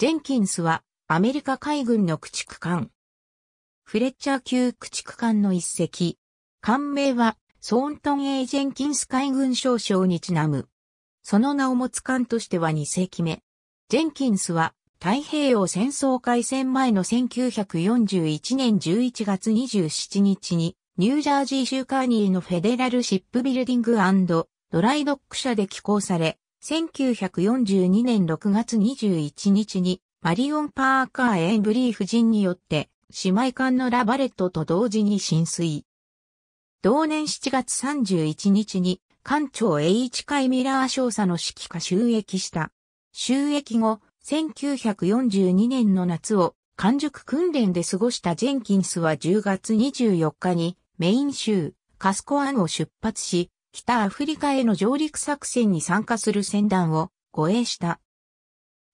ジェンキンスはアメリカ海軍の駆逐艦。フレッチャー級駆逐艦の一隻。艦名はソーントン・エイ・ジェンキンス海軍少将にちなむ。その名を持つ艦としては2隻目。ジェンキンスは太平洋戦争開戦前の1941年11月27日にニュージャージー州カーニーのフェデラルシップビルディングドライドック社で寄港され、1942年6月21日にマリオン・パーカー・エンブリー夫人によって姉妹艦のラバレットと同時に浸水。同年7月31日に艦長 H 海ミラー少佐の指揮下収益した。収益後、1942年の夏を完熟訓練で過ごしたジェンキンスは10月24日にメイン州カスコアンを出発し、北アフリカへの上陸作戦に参加する船団を護衛した。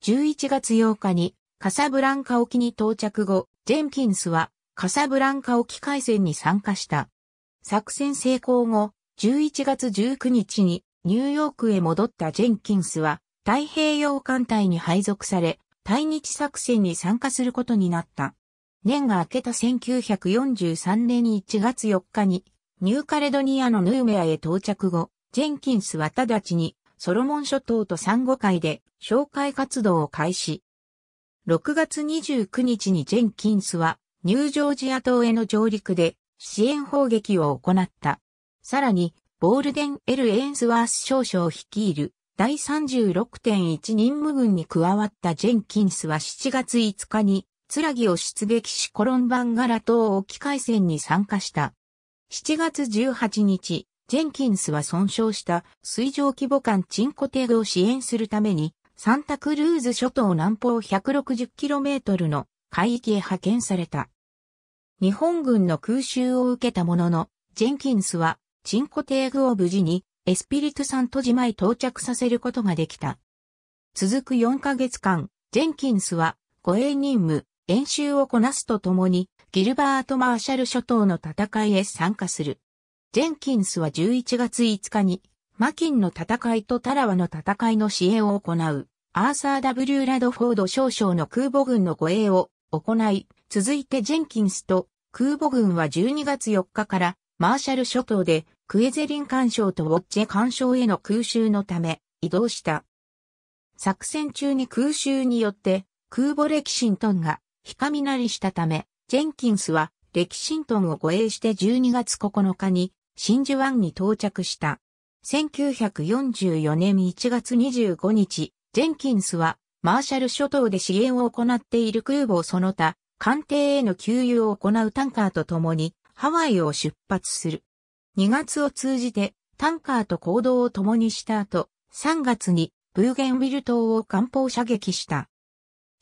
11月8日にカサブランカ沖に到着後、ジェンキンスはカサブランカ沖海戦に参加した。作戦成功後、11月19日にニューヨークへ戻ったジェンキンスは太平洋艦隊に配属され、対日作戦に参加することになった。年が明けた1943年1月4日にニューカレドニアのヌーメアへ到着後、ジェンキンスは直ちにソロモン諸島と珊瑚海で紹介活動を開始。6月29日にジェンキンスはニュージョージア島への上陸で支援砲撃を行った。さらに、ボールデン・エル・エンスワース少将率いる第36.1任務軍に加わったジェンキンスは7月5日に、ツラギを出撃しコロンバンガラ島沖海戦に参加した。7月18日、ジェンキンスは損傷した水上規模艦チンコテグを支援するために、サンタクルーズ諸島南方 160km の海域へ派遣された。日本軍の空襲を受けたものの、ジェンキンスはチンコテグを無事にエスピリトサント島へ到着させることができた。続く4ヶ月間、ジェンキンスは護衛任務、演習をこなすとともに、ギルバート・マーシャル諸島の戦いへ参加する。ジェンキンスは11月5日に、マキンの戦いとタラワの戦いの支援を行う、アーサー・ W・ ラドフォード少将の空母軍の護衛を行い、続いてジェンキンスと空母軍は12月4日からマーシャル諸島でクエゼリン干渉とウォッチェ干渉への空襲のため移動した。作戦中に空襲によって空母歴進トンがかみなりしたためジェンキンスは、レキシントンを護衛して12月9日に、真珠湾に到着した。1944年1月25日、ジェンキンスは、マーシャル諸島で支援を行っている空母その他、艦艇への給油を行うタンカーと共に、ハワイを出発する。2月を通じて、タンカーと行動を共にした後、3月に、ブーゲンウィル島を艦砲射撃した。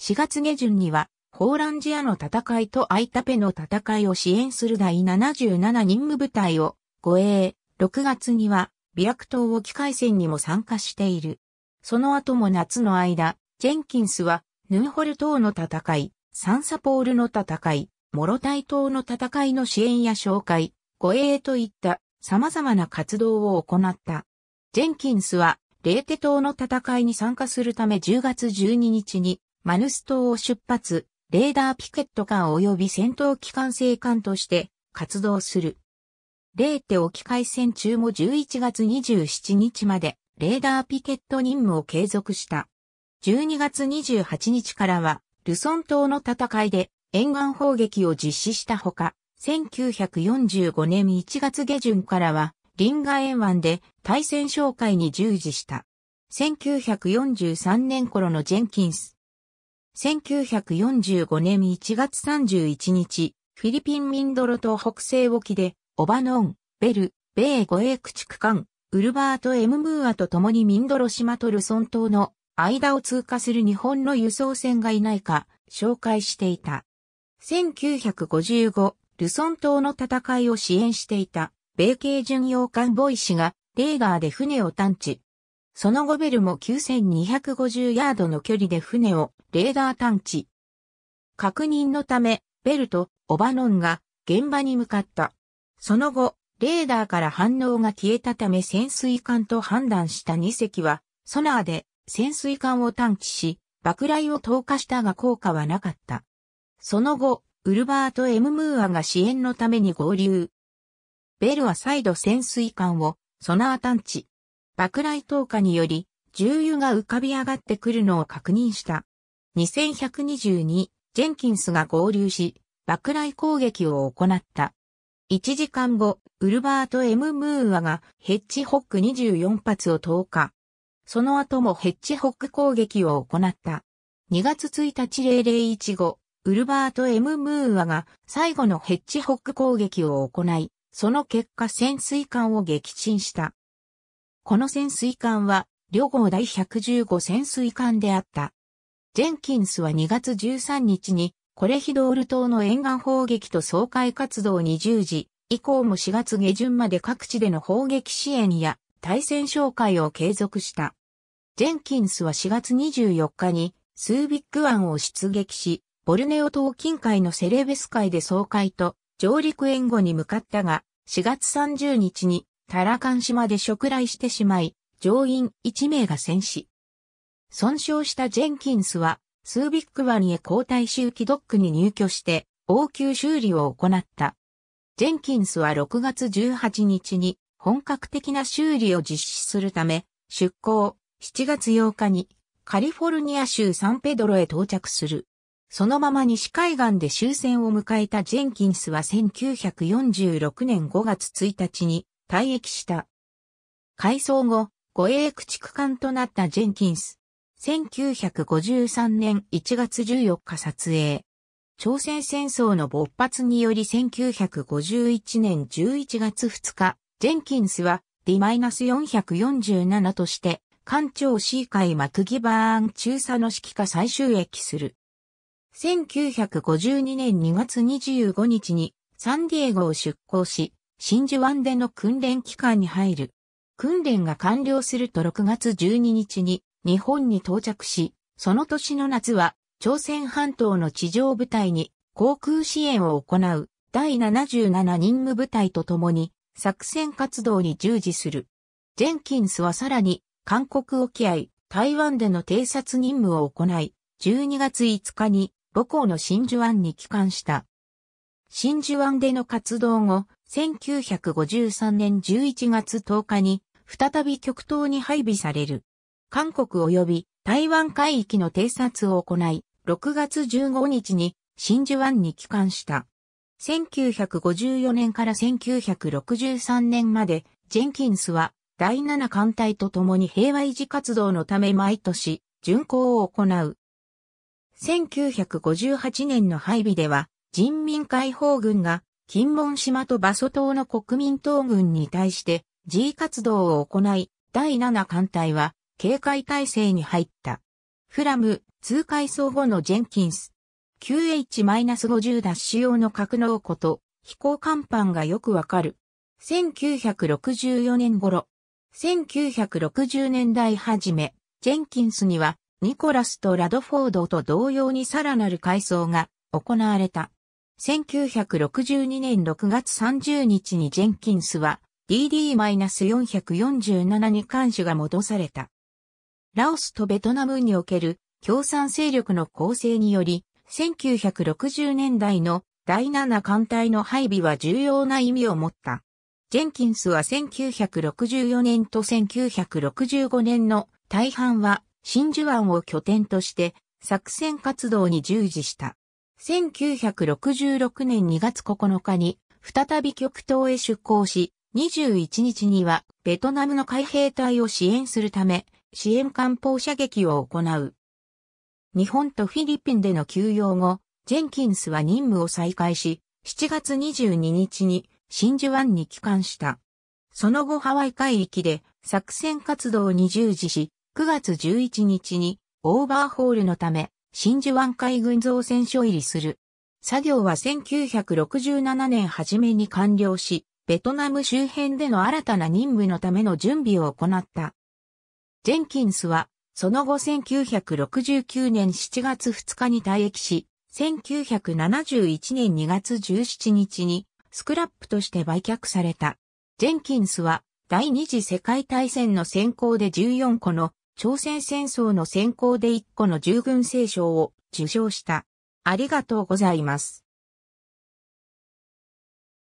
4月下旬には、ホーランジアの戦いとアイタペの戦いを支援する第77任務部隊を護衛、6月にはビラク島沖海戦にも参加している。その後も夏の間、ジェンキンスはヌンホル島の戦い、サンサポールの戦い、モロタイ島の戦いの支援や紹介、護衛といった様々な活動を行った。ジェンキンスはレーテ島の戦いに参加するため10月12日にマヌス島を出発、レーダーピケット艦及び戦闘機関制艦として活動する。レーテ沖海戦中も11月27日までレーダーピケット任務を継続した。12月28日からはルソン島の戦いで沿岸砲撃を実施したほか、1945年1月下旬からはリンガ沿岸で対戦紹介に従事した。1943年頃のジェンキンス、1945年1月31日、フィリピンミンドロ島北西沖で、オバノン、ベル、米護衛駆逐艦、ウルバート・エムムーアと共にミンドロ島とルソン島の間を通過する日本の輸送船がいないか、紹介していた。1955、ルソン島の戦いを支援していた、米系巡洋艦ボイ氏が、レーガーで船を探知、その後ベルも9250ヤードの距離で船をレーダー探知。確認のため、ベルとオバノンが現場に向かった。その後、レーダーから反応が消えたため潜水艦と判断した2隻は、ソナーで潜水艦を探知し、爆雷を投下したが効果はなかった。その後、ウルバーとエム・ムーアが支援のために合流。ベルは再度潜水艦をソナー探知。爆雷投下により、重油が浮かび上がってくるのを確認した。2122、ジェンキンスが合流し、爆雷攻撃を行った。1時間後、ウルバート・エム・ムーアがヘッジホック24発を投下。その後もヘッジホック攻撃を行った。2月1日0015、ウルバート・エム・ムーアが最後のヘッジホック攻撃を行い、その結果潜水艦を撃沈した。この潜水艦は、両号第115潜水艦であった。ジェンキンスは2月13日に、コレヒドール島の沿岸砲撃と総会活動に従事、以降も4月下旬まで各地での砲撃支援や対戦紹介を継続した。ジェンキンスは4月24日に、スービック湾を出撃し、ボルネオ島近海のセレベス海で総会と上陸援護に向かったが、4月30日にタラカン島で食来してしまい、乗員1名が戦死。損傷したジェンキンスは、スービックニへ交代周期ドックに入居して、応急修理を行った。ジェンキンスは6月18日に本格的な修理を実施するため、出港7月8日にカリフォルニア州サンペドロへ到着する。そのまま西海岸で終戦を迎えたジェンキンスは1946年5月1日に退役した。改装後、護衛駆逐艦となったジェンキンス。1953年1月14日撮影。朝鮮戦争の勃発により1951年11月2日、ジェンキンスは D-447 として、艦長 C 海マクギバーン中佐の指揮下最終役する。1952年2月25日にサンディエゴを出港し、真珠湾での訓練期間に入る。訓練が完了すると6月12日に日本に到着し、その年の夏は朝鮮半島の地上部隊に航空支援を行う第77任務部隊と共に作戦活動に従事する。ジェンキンスはさらに韓国沖合台湾での偵察任務を行い、12月5日に母校の真珠湾に帰還した。真珠湾での活動後、1953年11月10日に再び極東に配備される。韓国及び台湾海域の偵察を行い、6月15日に真珠湾に帰還した。1954年から1963年まで、ジェンキンスは第7艦隊と共に平和維持活動のため毎年、巡航を行う。1958年の配備では、人民解放軍が金門島と馬祖島の国民党軍に対して、自活動を行い、第7艦隊は、警戒態勢に入った。フラム、通海層後のジェンキンス。q h 5 0ダッシュ用の格納庫と、飛行甲板がよくわかる。1964年頃。1960年代初め、ジェンキンスには、ニコラスとラドフォードと同様にさらなる改装が行われた。1962年6月30日にジェンキンスは DD-447 に監視が戻された。ラオスとベトナムにおける共産勢力の構成により、1960年代の第7艦隊の配備は重要な意味を持った。ジェンキンスは1964年と1965年の大半は真珠湾を拠点として作戦活動に従事した。1966年2月9日に再び極東へ出港し、21日にはベトナムの海兵隊を支援するため、支援艦砲射撃を行う。日本とフィリピンでの休養後、ジェンキンスは任務を再開し、7月22日に真珠湾に帰還した。その後ハワイ海域で作戦活動に従事し、9月11日にオーバーホールのため真珠湾海軍造船所入りする。作業は1967年初めに完了し、ベトナム周辺での新たな任務のための準備を行った。ジェンキンスは、その後1969年7月2日に退役し、1971年2月17日にスクラップとして売却された。ジェンキンスは第二次世界大戦の先行で14個の朝鮮戦争の先行で1個の従軍聖章を受賞した。ありがとうございます。